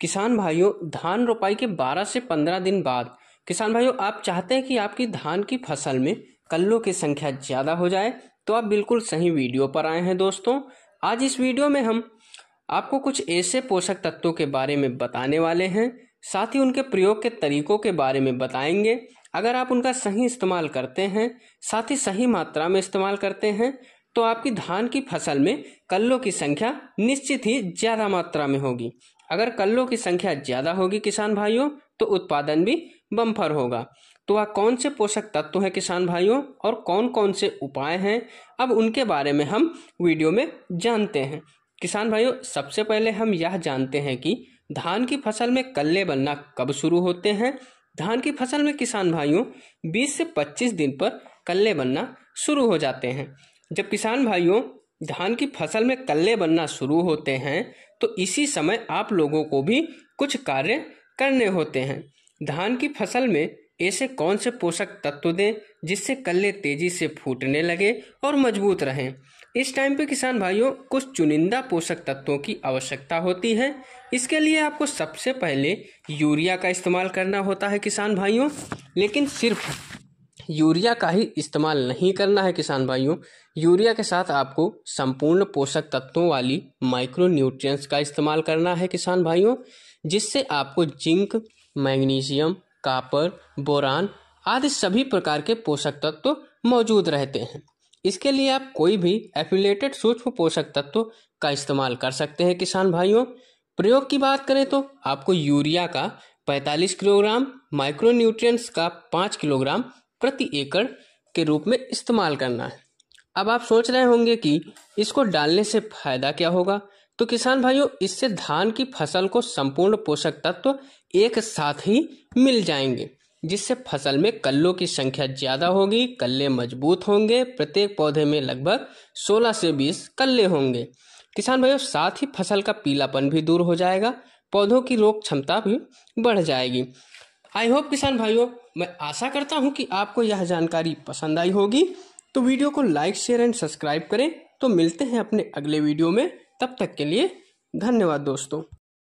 किसान भाइयों धान रोपाई के 12 से 15 दिन बाद किसान भाइयों आप चाहते हैं कि आपकी धान की फसल में कल्लों की संख्या ज़्यादा हो जाए तो आप बिल्कुल सही वीडियो पर आए हैं दोस्तों आज इस वीडियो में हम आपको कुछ ऐसे पोषक तत्वों के बारे में बताने वाले हैं साथ ही उनके प्रयोग के तरीकों के बारे में बताएंगे अगर आप उनका सही इस्तेमाल करते हैं साथ ही सही मात्रा में इस्तेमाल करते हैं तो आपकी धान की फसल में कल्लों की संख्या निश्चित ही ज़्यादा मात्रा में होगी अगर कल्लों की संख्या ज़्यादा होगी किसान भाइयों तो उत्पादन भी बम्फर होगा तो वह कौन से पोषक तत्व हैं किसान भाइयों और कौन कौन से उपाय हैं अब उनके बारे में हम वीडियो में जानते हैं किसान भाइयों सबसे पहले हम यह जानते हैं कि धान की फसल में कल्ले बनना कब शुरू होते हैं धान की फसल में किसान भाइयों 20 से 25 दिन पर कल्ले बनना शुरू हो जाते हैं जब किसान भाइयों धान की फसल में कल्ले बनना शुरू होते हैं तो इसी समय आप लोगों को भी कुछ कार्य करने होते हैं धान की फसल में ऐसे कौन से पोषक तत्व दें जिससे कल्ले तेजी से फूटने लगे और मजबूत रहें इस टाइम पे किसान भाइयों कुछ चुनिंदा पोषक तत्वों की आवश्यकता होती है इसके लिए आपको सबसे पहले यूरिया का इस्तेमाल करना होता है किसान भाइयों लेकिन सिर्फ यूरिया का ही इस्तेमाल नहीं करना है किसान भाइयों यूरिया के साथ आपको संपूर्ण पोषक तत्वों वाली माइक्रो न्यूट्रिएंट्स का इस्तेमाल करना है किसान भाइयों जिससे आपको जिंक मैग्नीशियम कापर बोरान आदि सभी प्रकार के पोषक तत्व तो मौजूद रहते हैं इसके लिए आप कोई भी एफिलेटेड सूक्ष्म पोषक तत्व तो का इस्तेमाल कर सकते हैं किसान भाइयों प्रयोग की बात करें तो आपको यूरिया का 45 किलोग्राम माइक्रोन्यूट्रिएंट्स का 5 किलोग्राम प्रति एकड़ के रूप में इस्तेमाल करना है अब आप सोच रहे होंगे कि इसको डालने से फायदा क्या होगा तो किसान भाइयों इससे धान की फसल को संपूर्ण पोषक तत्व एक साथ ही मिल जाएंगे जिससे फसल में कल्लों की संख्या ज़्यादा होगी कल्ले मजबूत होंगे प्रत्येक पौधे में लगभग 16 से 20 कल्ले होंगे किसान भाइयों साथ ही फसल का पीलापन भी दूर हो जाएगा पौधों की रोग क्षमता भी बढ़ जाएगी आई होप किसान भाइयों मैं आशा करता हूँ कि आपको यह जानकारी पसंद आई होगी तो वीडियो को लाइक शेयर एंड सब्सक्राइब करें तो मिलते हैं अपने अगले वीडियो में तब तक के लिए धन्यवाद दोस्तों